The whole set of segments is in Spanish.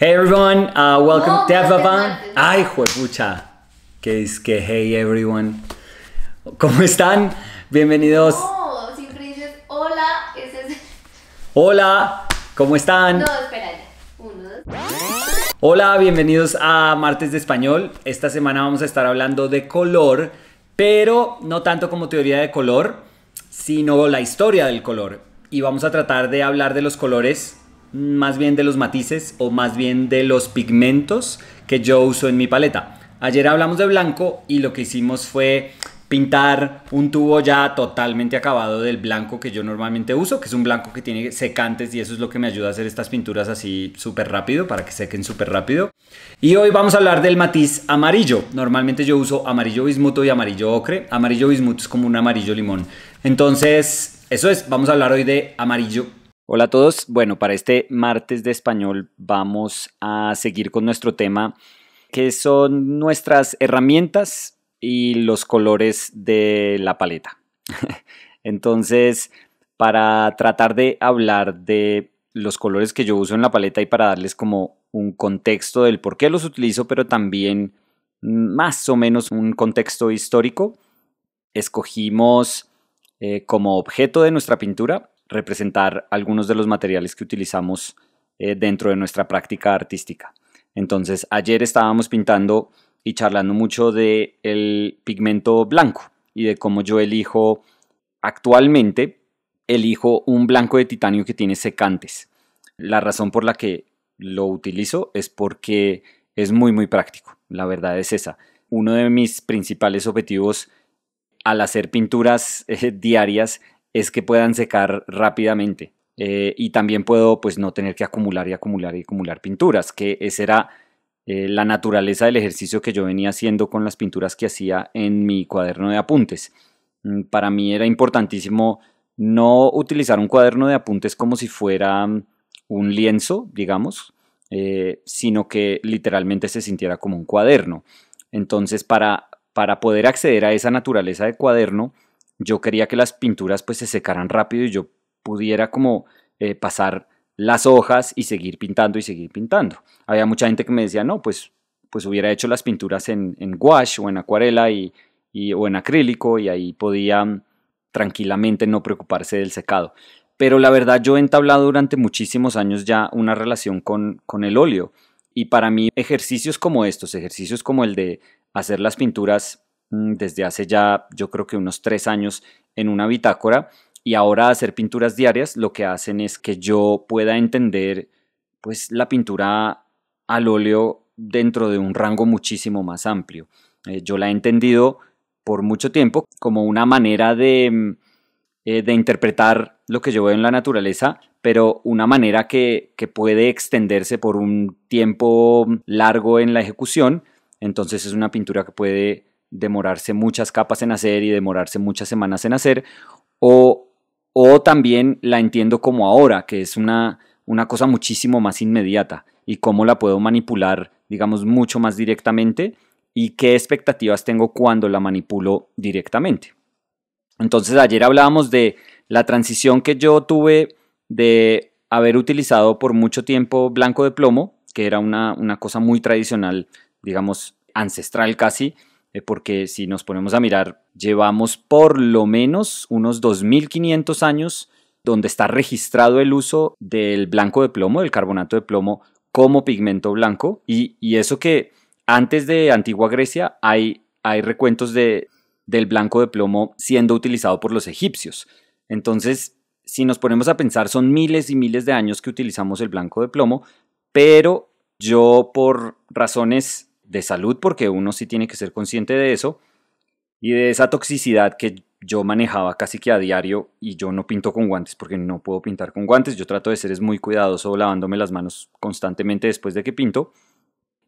Hey everyone, uh, welcome oh, Ay, juepucha. Que es que hey everyone. ¿Cómo están? Bienvenidos. Oh, siempre dices hola, es... Hola, ¿cómo están? No, espérate. Uno, dos. Hola, bienvenidos a Martes de Español. Esta semana vamos a estar hablando de color, pero no tanto como teoría de color, sino la historia del color. Y vamos a tratar de hablar de los colores más bien de los matices o más bien de los pigmentos que yo uso en mi paleta. Ayer hablamos de blanco y lo que hicimos fue pintar un tubo ya totalmente acabado del blanco que yo normalmente uso, que es un blanco que tiene secantes y eso es lo que me ayuda a hacer estas pinturas así súper rápido, para que sequen súper rápido. Y hoy vamos a hablar del matiz amarillo. Normalmente yo uso amarillo bismuto y amarillo ocre. Amarillo bismuto es como un amarillo limón. Entonces, eso es, vamos a hablar hoy de amarillo Hola a todos. Bueno, para este martes de español vamos a seguir con nuestro tema que son nuestras herramientas y los colores de la paleta. Entonces, para tratar de hablar de los colores que yo uso en la paleta y para darles como un contexto del por qué los utilizo, pero también más o menos un contexto histórico, escogimos eh, como objeto de nuestra pintura representar algunos de los materiales que utilizamos eh, dentro de nuestra práctica artística. Entonces, ayer estábamos pintando y charlando mucho del el pigmento blanco y de cómo yo elijo actualmente, elijo un blanco de titanio que tiene secantes. La razón por la que lo utilizo es porque es muy, muy práctico. La verdad es esa. Uno de mis principales objetivos al hacer pinturas eh, diarias es que puedan secar rápidamente. Eh, y también puedo pues no tener que acumular y acumular y acumular pinturas, que esa era eh, la naturaleza del ejercicio que yo venía haciendo con las pinturas que hacía en mi cuaderno de apuntes. Mm, para mí era importantísimo no utilizar un cuaderno de apuntes como si fuera mm, un lienzo, digamos, eh, sino que literalmente se sintiera como un cuaderno. Entonces, para, para poder acceder a esa naturaleza de cuaderno, yo quería que las pinturas pues se secaran rápido y yo pudiera como eh, pasar las hojas y seguir pintando y seguir pintando. Había mucha gente que me decía, no, pues, pues hubiera hecho las pinturas en, en gouache o en acuarela y, o en acrílico y ahí podía mm, tranquilamente no preocuparse del secado. Pero la verdad yo he entablado durante muchísimos años ya una relación con, con el óleo y para mí ejercicios como estos, ejercicios como el de hacer las pinturas Mm, desde hace ya yo creo que unos tres años en una bitácora y ahora hacer pinturas diarias lo que hacen es que yo pueda entender pues la pintura al óleo dentro de un rango muchísimo más amplio. Eh, yo la he entendido por mucho tiempo como una manera de, mm, eh, de interpretar lo que yo veo en la naturaleza, pero una manera que, que puede extenderse por un tiempo largo en la ejecución. Entonces es una pintura que puede demorarse muchas capas en hacer y demorarse muchas semanas en hacer, o, o también la entiendo como ahora, que es una, una cosa muchísimo más inmediata y cómo la puedo manipular, digamos, mucho más directamente y qué expectativas tengo cuando la manipulo directamente. Entonces ayer hablábamos de la transición que yo tuve de haber utilizado por mucho tiempo blanco de plomo, que era una, una cosa muy tradicional, digamos, ancestral casi, eh, porque si nos ponemos a mirar, llevamos por lo menos unos 2.500 años donde está registrado el uso del blanco de plomo, del carbonato de plomo, como pigmento blanco. Y, y eso que antes de Antigua Grecia hay, hay recuentos de, del blanco de plomo siendo utilizado por los egipcios. Entonces, si nos ponemos a pensar, son miles y miles de años que utilizamos el blanco de plomo, pero yo por razones de salud, porque uno sí tiene que ser consciente de eso, y de esa toxicidad que yo manejaba casi que a diario y yo no pinto con guantes porque no puedo pintar con guantes, yo trato de ser muy cuidadoso lavándome las manos constantemente después de que pinto.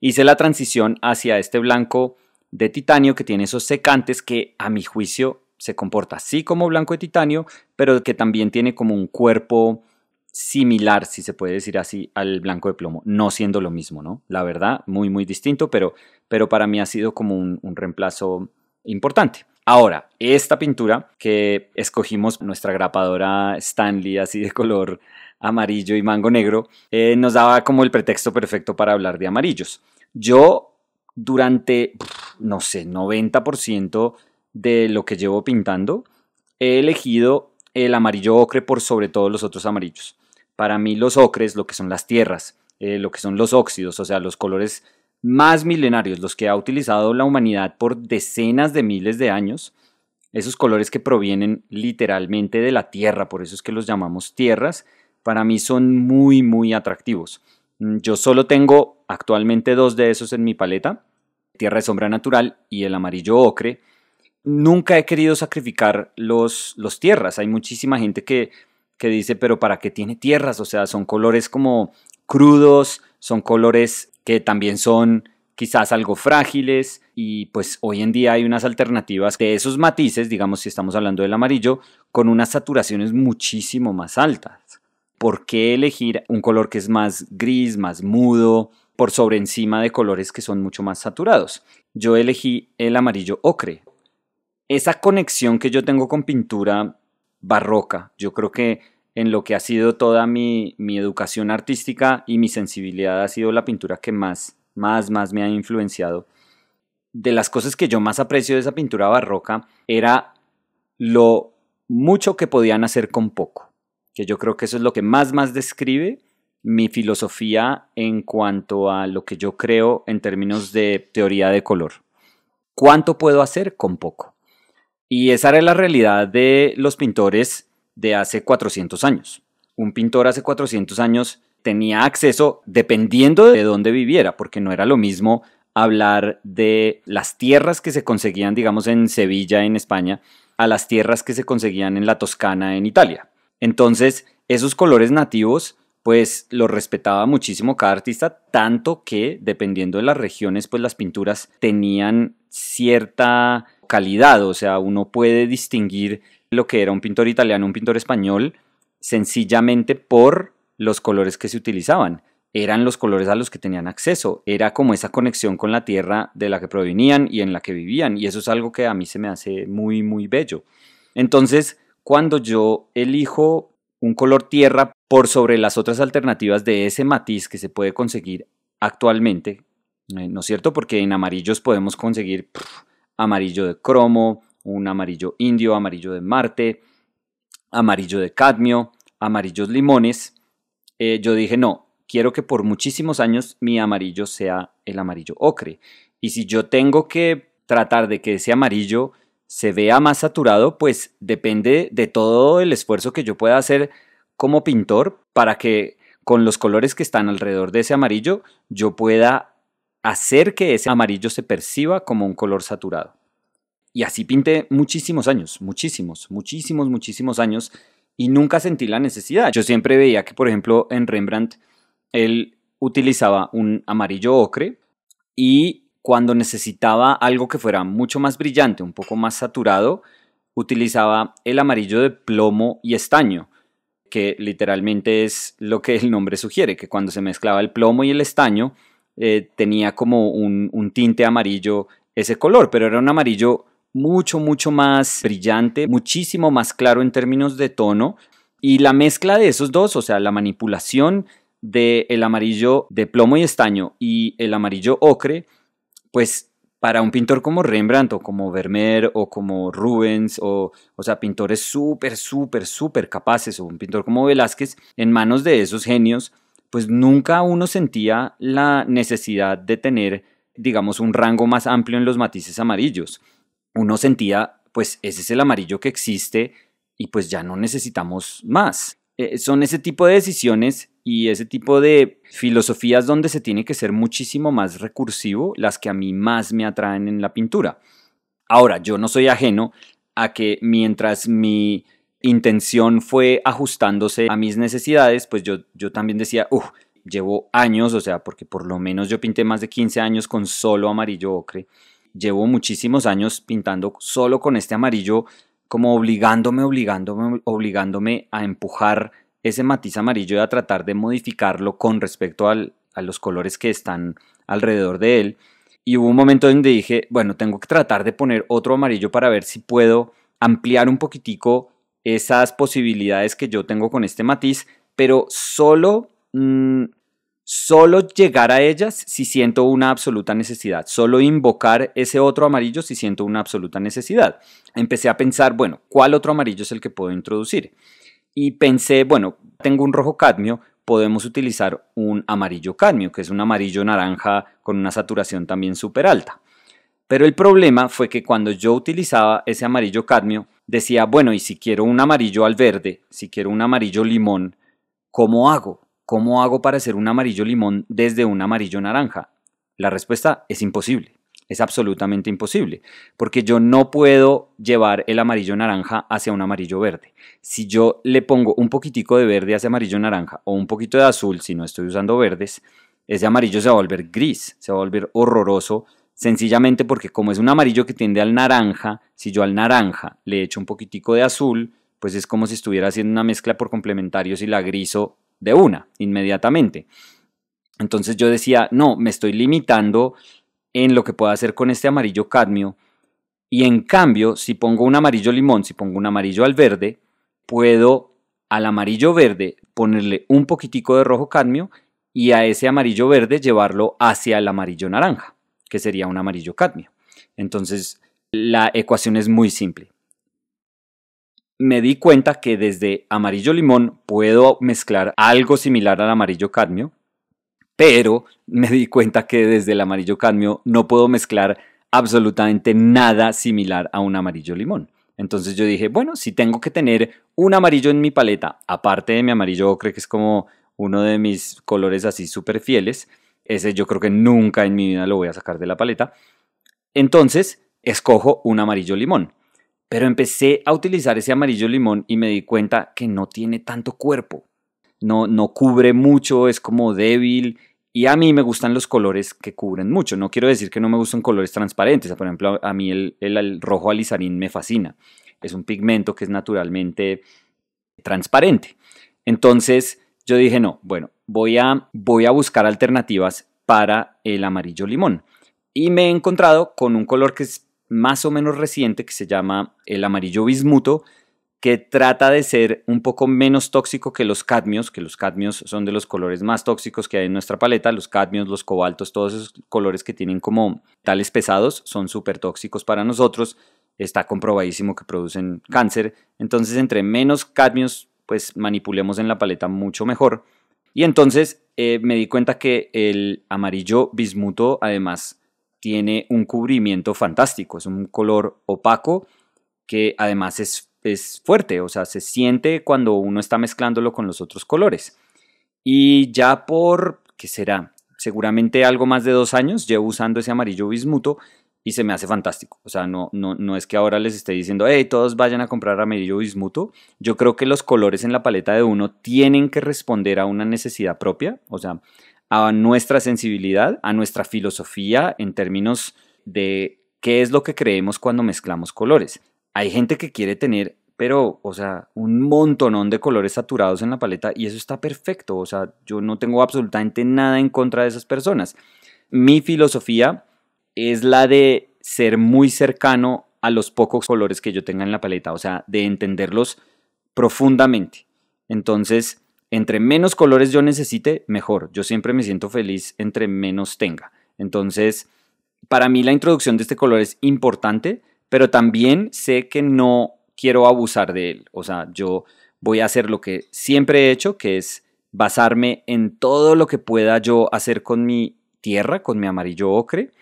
Hice la transición hacia este blanco de titanio que tiene esos secantes que a mi juicio se comporta así como blanco de titanio, pero que también tiene como un cuerpo similar, si se puede decir así, al blanco de plomo, no siendo lo mismo, ¿no? La verdad, muy, muy distinto, pero, pero para mí ha sido como un, reemplazo importante. Ahora, esta pintura que escogimos, nuestra grapadora Stanley, así de color amarillo y mango negro, eh, nos daba como el pretexto perfecto para hablar de amarillos. Yo durante, no sé, 90% de lo que llevo pintando, he elegido el amarillo ocre por sobre todos los otros amarillos. Para mí los ocres, lo que son las tierras, eh, lo que son los óxidos, o sea, los colores más milenarios, los que ha utilizado la humanidad por decenas de miles de años, esos colores que provienen literalmente de la tierra, por eso es que los llamamos tierras, para mí son muy, muy atractivos. Mm, yo solo tengo actualmente dos de esos en mi paleta, Tierra de Sombra Natural y el amarillo ocre. Nunca he querido sacrificar los, los tierras, hay muchísima gente que que dice, pero ¿para qué tiene tierras? O sea, son colores como crudos, son colores que también son quizás algo frágiles y pues hoy en día hay unas alternativas de esos matices, digamos si estamos hablando del amarillo, con unas saturaciones muchísimo más altas. ¿Por qué elegir un color que es más gris, más mudo, por sobre encima de colores que son mucho más saturados? Yo elegí el amarillo ocre. Esa conexión que yo tengo con pintura barroca. Yo creo que en lo que ha sido toda mi, mi, educación artística y mi sensibilidad ha sido la pintura que más, más, más me ha influenciado. De las cosas que yo más aprecio de esa pintura barroca era lo mucho que podían hacer con poco, que yo creo que eso es lo que más, más describe mi filosofía en cuanto a lo que yo creo en términos de teoría de color. ¿Cuánto puedo hacer con poco? Y esa era la realidad de los pintores de hace 400 años. Un pintor hace 400 años tenía acceso dependiendo de dónde viviera, porque no era lo mismo hablar de las tierras que se conseguían, digamos, en Sevilla, en España, a las tierras que se conseguían en la Toscana, en Italia. Entonces, esos colores nativos, pues los respetaba muchísimo cada artista, tanto que, dependiendo de las regiones, pues las pinturas tenían cierta calidad, o sea, uno puede distinguir lo que era un pintor italiano, un pintor español, sencillamente por los colores que se utilizaban. Eran los colores a los que tenían acceso, era como esa conexión con la tierra de la que provenían y en la que vivían, y eso es algo que a mí se me hace muy, muy bello. Entonces, cuando yo elijo un color tierra por sobre las otras alternativas de ese matiz que se puede conseguir actualmente, eh, ¿no es cierto? Porque en amarillos podemos conseguir amarillo de cromo, un amarillo indio, amarillo de Marte, amarillo de cadmio, amarillos limones, eh, yo dije, no, quiero que por muchísimos años mi amarillo sea el amarillo ocre. Y si yo tengo que tratar de que ese amarillo se vea más saturado, pues depende de todo el esfuerzo que yo pueda hacer como pintor para que con los colores que están alrededor de ese amarillo yo pueda hacer que ese amarillo se perciba como un color saturado. Y así pinté muchísimos años, muchísimos, muchísimos, muchísimos años, y nunca sentí la necesidad. Yo siempre veía que, por ejemplo, en Rembrandt, él utilizaba un amarillo ocre y cuando necesitaba algo que fuera mucho más brillante, un poco más saturado, utilizaba el amarillo de plomo y estaño, que literalmente es lo que el nombre sugiere, que cuando se mezclaba el plomo y el estaño, eh, tenía como un, tinte amarillo ese color, pero era un amarillo mucho, mucho más brillante, muchísimo más claro en términos de tono. Y la mezcla de esos dos, o sea, la manipulación del el amarillo de plomo y estaño y el amarillo ocre, pues para un pintor como Rembrandt o como Vermeer o como Rubens o, o sea, pintores súper, súper, súper capaces o un pintor como Velázquez, en manos de esos genios, pues nunca uno sentía la necesidad de tener, digamos, un rango más amplio en los matices amarillos. Uno sentía, pues ese es el amarillo que existe y pues ya no necesitamos más. Eh, son ese tipo de decisiones y ese tipo de filosofías donde se tiene que ser muchísimo más recursivo las que a mí más me atraen en la pintura. Ahora, yo no soy ajeno a que mientras mi intención fue ajustándose a mis necesidades, pues yo, yo también decía, uff, llevo años, o sea, porque por lo menos yo pinté más de 15 años con solo amarillo ocre. Llevo muchísimos años pintando solo con este amarillo, como obligándome, obligándome, obligándome a empujar ese matiz amarillo y a tratar de modificarlo con respecto al, a los colores que están alrededor de él. Y hubo un momento donde dije, bueno, tengo que tratar de poner otro amarillo para ver si puedo ampliar un poquitico esas posibilidades que yo tengo con este matiz, pero solo, mm, solo llegar a ellas si siento una absoluta necesidad, solo invocar ese otro amarillo si siento una absoluta necesidad. Empecé a pensar, bueno, ¿cuál otro amarillo es el que puedo introducir? Y pensé, bueno, tengo un rojo cadmio, podemos utilizar un amarillo cadmio, que es un amarillo naranja con una saturación también súper alta. Pero el problema fue que cuando yo utilizaba ese amarillo cadmio, decía, bueno, y si quiero un amarillo al verde, si quiero un amarillo limón, ¿cómo hago? ¿Cómo hago para hacer un amarillo limón desde un amarillo naranja? La respuesta es imposible, es absolutamente imposible, porque yo no puedo llevar el amarillo naranja hacia un amarillo verde. Si yo le pongo un poquitico de verde hacia amarillo naranja o un poquito de azul, si no estoy usando verdes, ese amarillo se va a volver gris, se va a volver horroroso sencillamente porque como es un amarillo que tiende al naranja, si yo al naranja le echo un poquitico de azul, pues es como si estuviera haciendo una mezcla por complementarios y la griso de una, inmediatamente. Entonces yo decía, no, me estoy limitando en lo que puedo hacer con este amarillo cadmio. Y en cambio, si pongo un amarillo limón, si pongo un amarillo al verde, puedo al amarillo verde ponerle un poquitico de rojo cadmio y a ese amarillo verde llevarlo hacia el amarillo naranja que sería un amarillo cadmio. Entonces, la ecuación es muy simple. Me di cuenta que desde amarillo limón puedo mezclar algo similar al amarillo cadmio, pero me di cuenta que desde el amarillo cadmio no puedo mezclar absolutamente nada similar a un amarillo limón. Entonces yo dije, bueno, si tengo que tener un amarillo en mi paleta, aparte de mi amarillo creo que es como uno de mis colores así súper fieles, ese yo creo que nunca en mi vida lo voy a sacar de la paleta. Entonces, escojo un amarillo limón. Pero empecé a utilizar ese amarillo limón y me di cuenta que no tiene tanto cuerpo. No, no cubre mucho, es como débil. Y a mí me gustan los colores que cubren mucho. No quiero decir que no me gustan colores transparentes. Por ejemplo, a mí el rojo alizarín me fascina. Es un pigmento que es naturalmente transparente. Entonces yo dije, no, bueno, voy a, buscar alternativas para el amarillo limón. Y me he encontrado con un color que es más o menos reciente, que se llama el amarillo bismuto, que trata de ser un poco menos tóxico que los cadmios, que los cadmios son de los colores más tóxicos que hay en nuestra paleta, los cadmios, los cobaltos, todos esos colores que tienen como tales pesados son súper tóxicos para nosotros, está comprobadísimo que producen cáncer, entonces entre menos cadmios pues manipulemos en la paleta mucho mejor. Y entonces eh, me di cuenta que el amarillo bismuto además tiene un cubrimiento fantástico, es un color opaco que además es, es fuerte, o sea, se siente cuando uno está mezclándolo con los otros colores. Y ya por, ¿qué será? Seguramente algo más de dos años llevo usando ese amarillo bismuto y se me hace fantástico. O sea, no, no, no es que ahora les esté diciendo, hey, todos vayan a comprar amarillo bismuto. Yo creo que los colores en la paleta de uno tienen que responder a una necesidad propia, o sea, a nuestra sensibilidad, a nuestra filosofía en términos de qué es lo que creemos cuando mezclamos colores. Hay gente que quiere tener, pero, o sea, un montonón de colores saturados en la paleta y eso está perfecto. O sea, yo no tengo absolutamente nada en contra de esas personas. Mi filosofía es la de ser muy cercano a los pocos colores que yo tenga en la paleta, o sea, de entenderlos profundamente. Entonces, entre menos colores yo necesite, mejor. Yo siempre me siento feliz entre menos tenga. Entonces, para mí la introducción de este color es importante, pero también sé que no quiero abusar de él. O sea, yo voy a hacer lo que siempre he hecho, que es basarme en todo lo que pueda yo hacer con mi tierra, con mi amarillo ocre,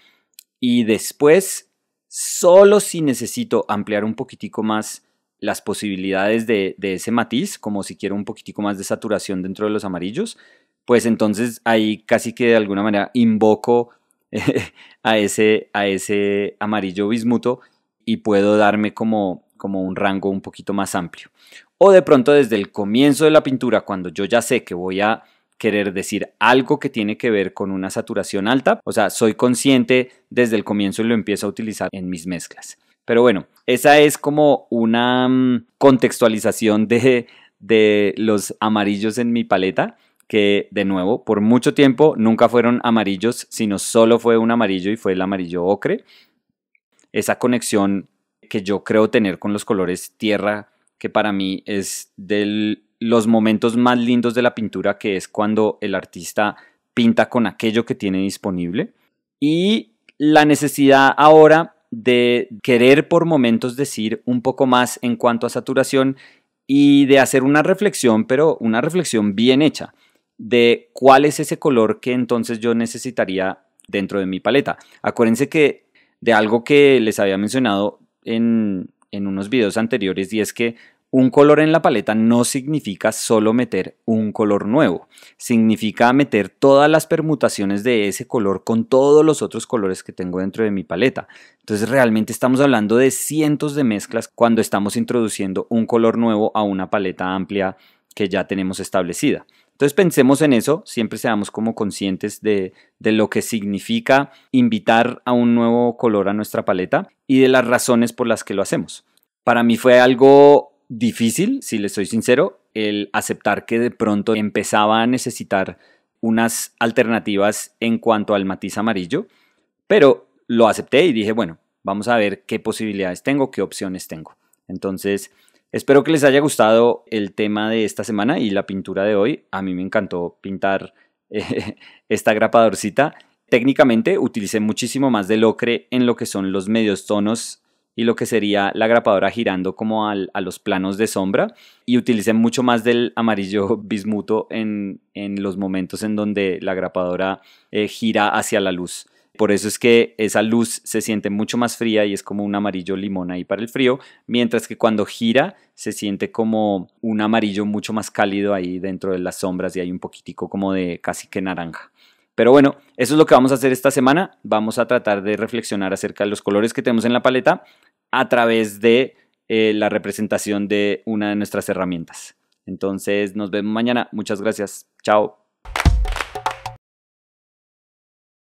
y después, solo si necesito ampliar un poquitico más las posibilidades de, ese matiz, como si quiero un poquitico más de saturación dentro de los amarillos, pues entonces ahí casi que de alguna manera invoco a, ese, a ese amarillo bismuto y puedo darme como, como un rango un poquito más amplio. O de pronto desde el comienzo de la pintura, cuando yo ya sé que voy a querer decir algo que tiene que ver con una saturación alta. O sea, soy consciente desde el comienzo y lo empiezo a utilizar en mis mezclas. Pero bueno, esa es como una mm, contextualización de, de los amarillos en mi paleta que de nuevo por mucho tiempo nunca fueron amarillos, sino solo fue un amarillo y fue el amarillo ocre. Esa conexión que yo creo tener con los colores tierra, que para mí es del los momentos más lindos de la pintura, que es cuando el artista pinta con aquello que tiene disponible, y la necesidad ahora de querer por momentos decir un poco más en cuanto a saturación y de hacer una reflexión, pero una reflexión bien hecha, de cuál es ese color que entonces yo necesitaría dentro de mi paleta. Acuérdense que de algo que les había mencionado en, en unos videos anteriores y es que un color en la paleta no significa solo meter un color nuevo, significa meter todas las permutaciones de ese color con todos los otros colores que tengo dentro de mi paleta. Entonces realmente estamos hablando de cientos de mezclas cuando estamos introduciendo un color nuevo a una paleta amplia que ya tenemos establecida. Entonces pensemos en eso, siempre seamos como conscientes de, de, lo que significa invitar a un nuevo color a nuestra paleta y de las razones por las que lo hacemos. Para mí fue algo difícil, si le soy sincero, el aceptar que de pronto empezaba a necesitar unas alternativas en cuanto al matiz amarillo, pero lo acepté y dije, bueno, vamos a ver qué posibilidades tengo, qué opciones tengo. Entonces, espero que les haya gustado el tema de esta semana y la pintura de hoy. A mí me encantó pintar eh, esta grapadorcita. Técnicamente utilicé muchísimo más de locre en lo que son los medios tonos y lo que sería la grapadora girando como a los planos de sombra y utilicen mucho más del amarillo bismuto en, los momentos en donde la grapadora eh, gira hacia la luz. Por eso es que esa luz se siente mucho más fría y es como un amarillo limón ahí para el frío, mientras que cuando gira se siente como un amarillo mucho más cálido ahí dentro de las sombras y hay un poquitico como de casi que naranja. Pero bueno, eso es lo que vamos a hacer esta semana. Vamos a tratar de reflexionar acerca de los colores que tenemos en la paleta, a través de eh, la representación de una de nuestras herramientas. Entonces, nos vemos mañana. Muchas gracias. Chao.